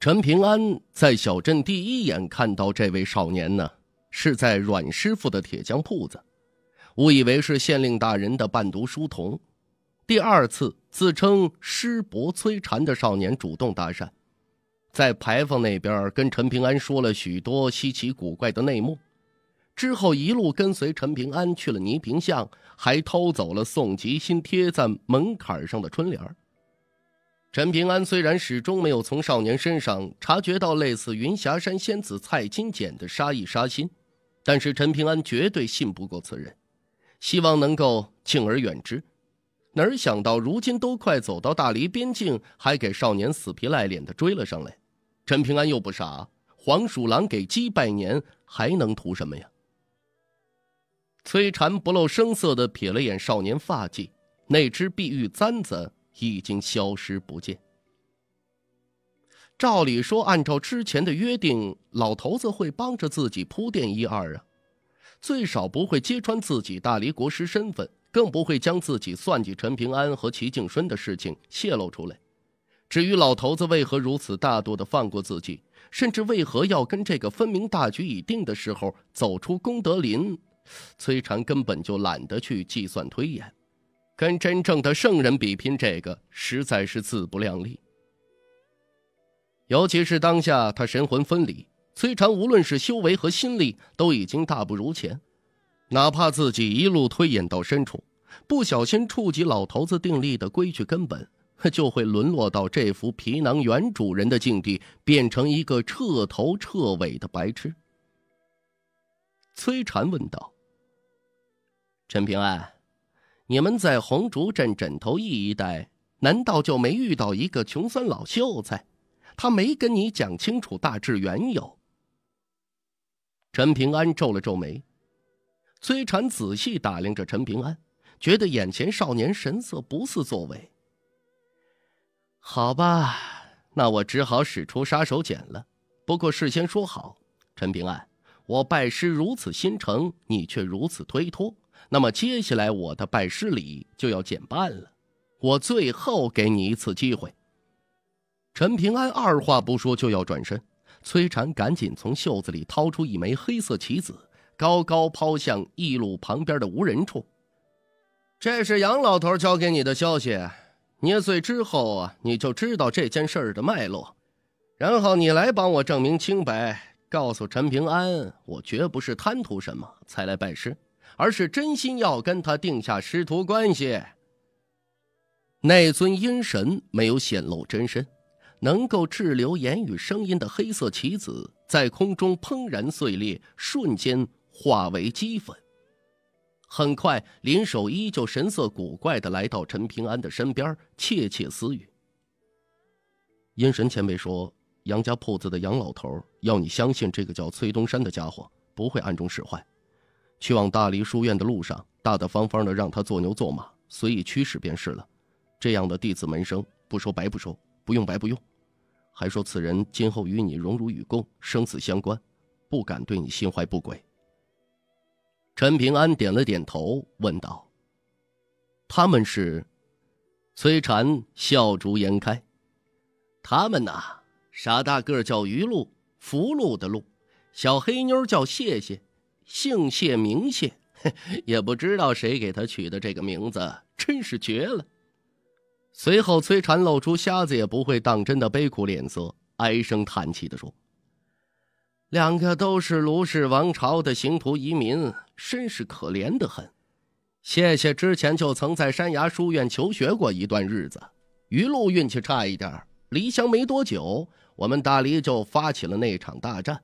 陈平安在小镇第一眼看到这位少年呢，是在阮师傅的铁匠铺子，误以为是县令大人的伴读书童。第二次自称师伯崔禅的少年主动搭讪，在牌坊那边跟陈平安说了许多稀奇古怪的内幕，之后一路跟随陈平安去了倪萍巷，还偷走了宋吉新贴在门槛上的春联儿。陈平安虽然始终没有从少年身上察觉到类似云霞山仙子蔡金简的杀意杀心，但是陈平安绝对信不过此人，希望能够敬而远之。哪想到如今都快走到大理边境，还给少年死皮赖脸的追了上来。陈平安又不傻，黄鼠狼给鸡拜年还能图什么呀？崔禅不露声色地瞥了眼少年发髻，那只碧玉簪子。已经消失不见。照理说，按照之前的约定，老头子会帮着自己铺垫一二啊，最少不会揭穿自己大离国师身份，更不会将自己算计陈平安和齐敬春的事情泄露出来。至于老头子为何如此大度的放过自己，甚至为何要跟这个分明大局已定的时候走出功德林，崔禅根本就懒得去计算推演。跟真正的圣人比拼，这个实在是自不量力。尤其是当下他神魂分离，崔禅无论是修为和心力都已经大不如前。哪怕自己一路推演到深处，不小心触及老头子定立的规矩，根本就会沦落到这副皮囊原主人的境地，变成一个彻头彻尾的白痴。崔禅问道：“陈平安。”你们在红竹镇枕头驿一带，难道就没遇到一个穷酸老秀才？他没跟你讲清楚大致缘由。陈平安皱了皱眉，崔禅仔细打量着陈平安，觉得眼前少年神色不似作伪。好吧，那我只好使出杀手锏了。不过事先说好，陈平安，我拜师如此心诚，你却如此推脱。那么接下来我的拜师礼就要减半了，我最后给你一次机会。陈平安二话不说就要转身，崔禅赶紧从袖子里掏出一枚黑色棋子，高高抛向驿路旁边的无人处。这是杨老头交给你的消息，捏碎之后啊，你就知道这件事儿的脉络，然后你来帮我证明清白，告诉陈平安，我绝不是贪图什么才来拜师。而是真心要跟他定下师徒关系。那尊阴神没有显露真身，能够滞留言语声音的黑色棋子在空中砰然碎裂，瞬间化为齑粉。很快，林守一就神色古怪的来到陈平安的身边，窃窃私语：“阴神前辈说，杨家铺子的杨老头要你相信这个叫崔东山的家伙不会暗中使坏。”去往大黎书院的路上，大大方方的让他做牛做马，随意驱使便是了。这样的弟子门生，不收白不收，不用白不用，还说此人今后与你荣辱与共，生死相关，不敢对你心怀不轨。陈平安点了点头，问道：“他们是？”崔禅笑逐颜开：“他们呐，傻大个叫于禄，福禄的禄；小黑妞叫谢谢。”姓谢名谢，也不知道谁给他取的这个名字，真是绝了。随后，崔禅露出瞎子也不会当真的悲苦脸色，唉声叹气地说：“两个都是卢氏王朝的刑徒移民，真是可怜得很。谢谢之前就曾在山崖书院求学过一段日子，余路运气差一点，离乡没多久，我们大黎就发起了那场大战。”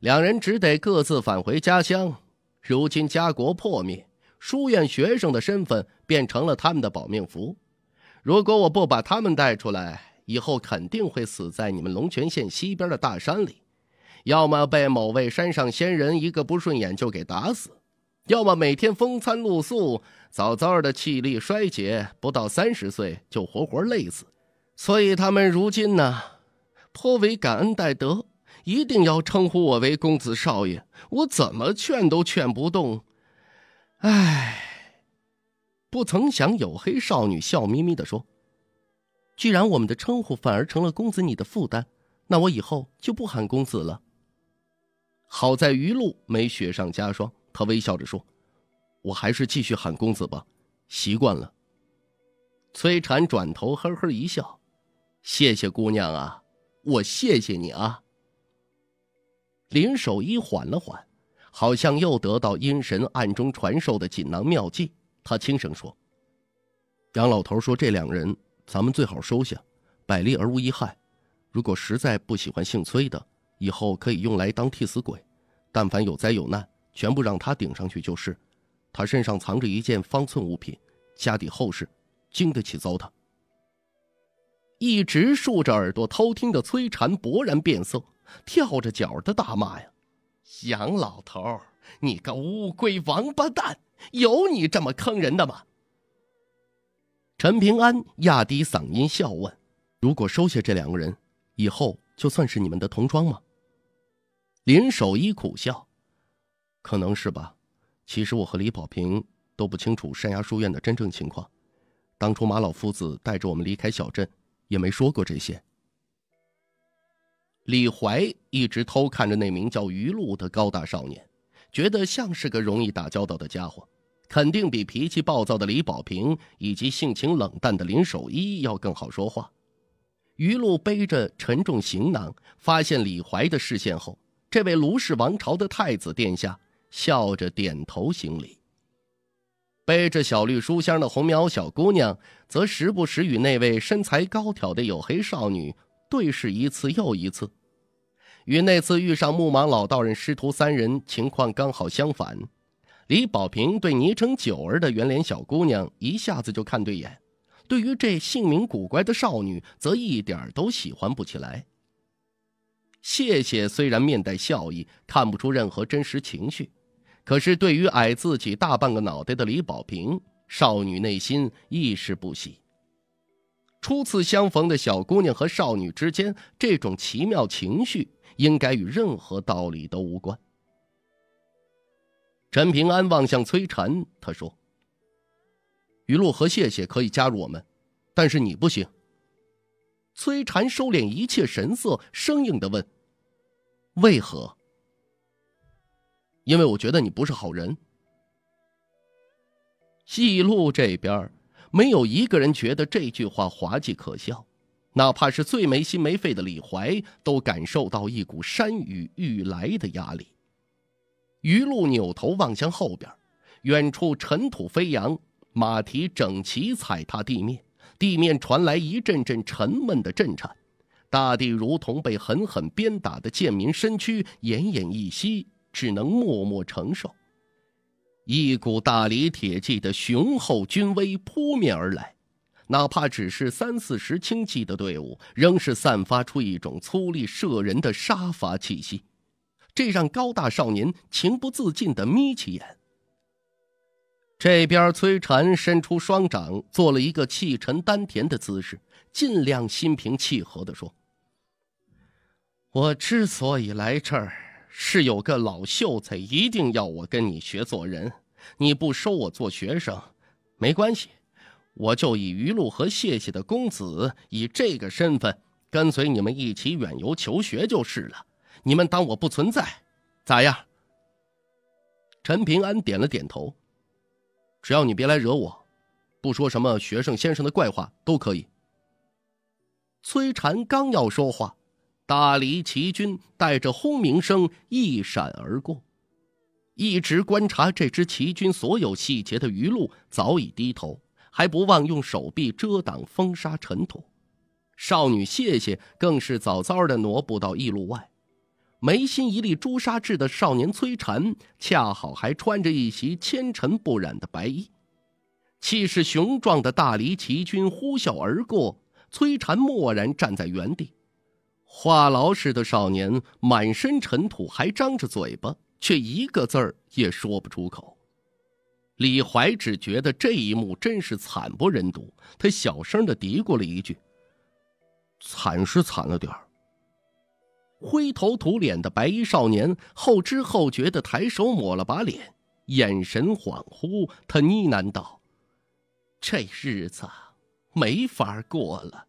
两人只得各自返回家乡。如今家国破灭，书院学生的身份便成了他们的保命符。如果我不把他们带出来，以后肯定会死在你们龙泉县西边的大山里，要么被某位山上仙人一个不顺眼就给打死，要么每天风餐露宿，早早的气力衰竭，不到三十岁就活活累死。所以他们如今呢，颇为感恩戴德。一定要称呼我为公子少爷，我怎么劝都劝不动。唉，不曾想有黑少女笑眯眯地说：“既然我们的称呼反而成了公子你的负担，那我以后就不喊公子了。”好在余露没雪上加霜，她微笑着说：“我还是继续喊公子吧，习惯了。”崔婵转头呵呵一笑：“谢谢姑娘啊，我谢谢你啊。”林守一缓了缓，好像又得到阴神暗中传授的锦囊妙计。他轻声说：“杨老头说，这两人咱们最好收下，百利而无一害。如果实在不喜欢姓崔的，以后可以用来当替死鬼。但凡有灾有难，全部让他顶上去就是。他身上藏着一件方寸物品，家底厚实，经得起糟蹋。”一直竖着耳朵偷听的崔禅勃然变色。跳着脚的大骂呀，杨老头，你个乌龟王八蛋，有你这么坑人的吗？陈平安压低嗓音笑问：“如果收下这两个人，以后就算是你们的同窗吗？”林守一苦笑：“可能是吧。其实我和李保平都不清楚山崖书院的真正情况。当初马老夫子带着我们离开小镇，也没说过这些。”李怀一直偷看着那名叫余露的高大少年，觉得像是个容易打交道的家伙，肯定比脾气暴躁的李保平以及性情冷淡的林守一要更好说话。余露背着沉重行囊，发现李怀的视线后，这位卢氏王朝的太子殿下笑着点头行礼。背着小绿书箱的红苗小姑娘，则时不时与那位身材高挑的黝黑少女对视一次又一次。与那次遇上牧马老道人师徒三人情况刚好相反，李宝平对昵称九儿的圆脸小姑娘一下子就看对眼，对于这姓名古怪的少女则一点都喜欢不起来。谢谢，虽然面带笑意，看不出任何真实情绪，可是对于矮自己大半个脑袋的李宝平，少女内心亦是不喜。初次相逢的小姑娘和少女之间这种奇妙情绪。应该与任何道理都无关。陈平安望向崔晨，他说：“雨露和谢谢可以加入我们，但是你不行。”崔婵收敛一切神色，生硬的问：“为何？”“因为我觉得你不是好人。”戏路这边没有一个人觉得这句话滑稽可笑。哪怕是最没心没肺的李怀，都感受到一股山雨欲来的压力。余路扭头望向后边，远处尘土飞扬，马蹄整齐踩踏地面，地面传来一阵阵沉闷的震颤，大地如同被狠狠鞭打的贱民身躯，奄奄一息，只能默默承受。一股大理铁骑的雄厚军威扑面而来。哪怕只是三四十轻骑的队伍，仍是散发出一种粗力慑人的杀伐气息，这让高大少年情不自禁地眯起眼。这边崔禅伸出双掌，做了一个气沉丹田的姿势，尽量心平气和地说：“我之所以来这儿，是有个老秀才一定要我跟你学做人，你不收我做学生，没关系。”我就以余露和谢谢的公子，以这个身份跟随你们一起远游求学就是了。你们当我不存在，咋样？陈平安点了点头。只要你别来惹我，不说什么学生先生的怪话都可以。崔禅刚要说话，大离奇军带着轰鸣声一闪而过。一直观察这支奇军所有细节的余露早已低头。还不忘用手臂遮挡风沙尘土，少女谢谢更是早早的挪步到驿路外。眉心一粒朱砂痣的少年崔禅，恰好还穿着一袭纤尘不染的白衣。气势雄壮的大黎骑军呼啸而过，崔禅默然站在原地。话痨似的少年满身尘土，还张着嘴巴，却一个字儿也说不出口。李怀只觉得这一幕真是惨不忍睹，他小声的嘀咕了一句：“惨是惨了点儿。”灰头土脸的白衣少年后知后觉的抬手抹了把脸，眼神恍惚，他呢喃道：“这日子没法过了。”